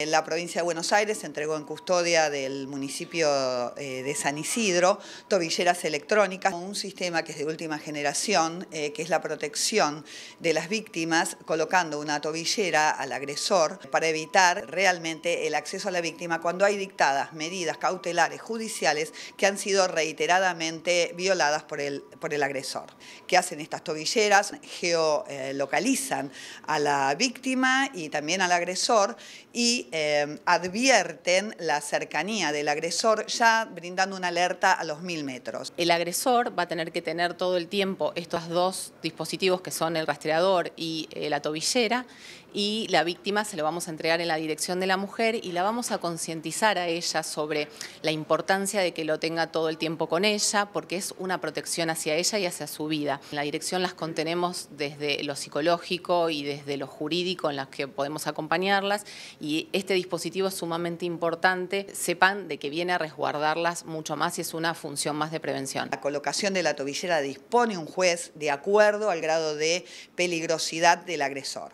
La provincia de Buenos Aires entregó en custodia del municipio eh, de San Isidro tobilleras electrónicas, un sistema que es de última generación, eh, que es la protección de las víctimas colocando una tobillera al agresor para evitar realmente el acceso a la víctima cuando hay dictadas medidas cautelares judiciales que han sido reiteradamente violadas por el, por el agresor. ¿Qué hacen estas tobilleras? Geolocalizan a la víctima y también al agresor y eh, advierten la cercanía del agresor ya brindando una alerta a los mil metros. El agresor va a tener que tener todo el tiempo estos dos dispositivos que son el rastreador y eh, la tobillera y la víctima se lo vamos a entregar en la dirección de la mujer y la vamos a concientizar a ella sobre la importancia de que lo tenga todo el tiempo con ella porque es una protección hacia ella y hacia su vida. En la dirección las contenemos desde lo psicológico y desde lo jurídico en las que podemos acompañarlas y este dispositivo es sumamente importante, sepan de que viene a resguardarlas mucho más y es una función más de prevención. La colocación de la tobillera dispone un juez de acuerdo al grado de peligrosidad del agresor.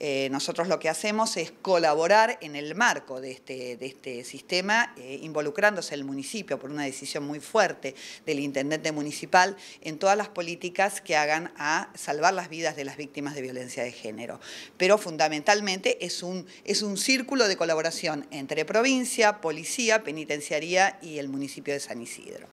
Eh, nosotros lo que hacemos es colaborar en el marco de este, este sistema, eh, involucrándose el municipio por una decisión muy fuerte del intendente municipal en todas las políticas que hagan a salvar las vidas de las víctimas de violencia de género. Pero fundamentalmente es un, es un círculo de colaboración entre provincia, policía, penitenciaría y el municipio de San Isidro.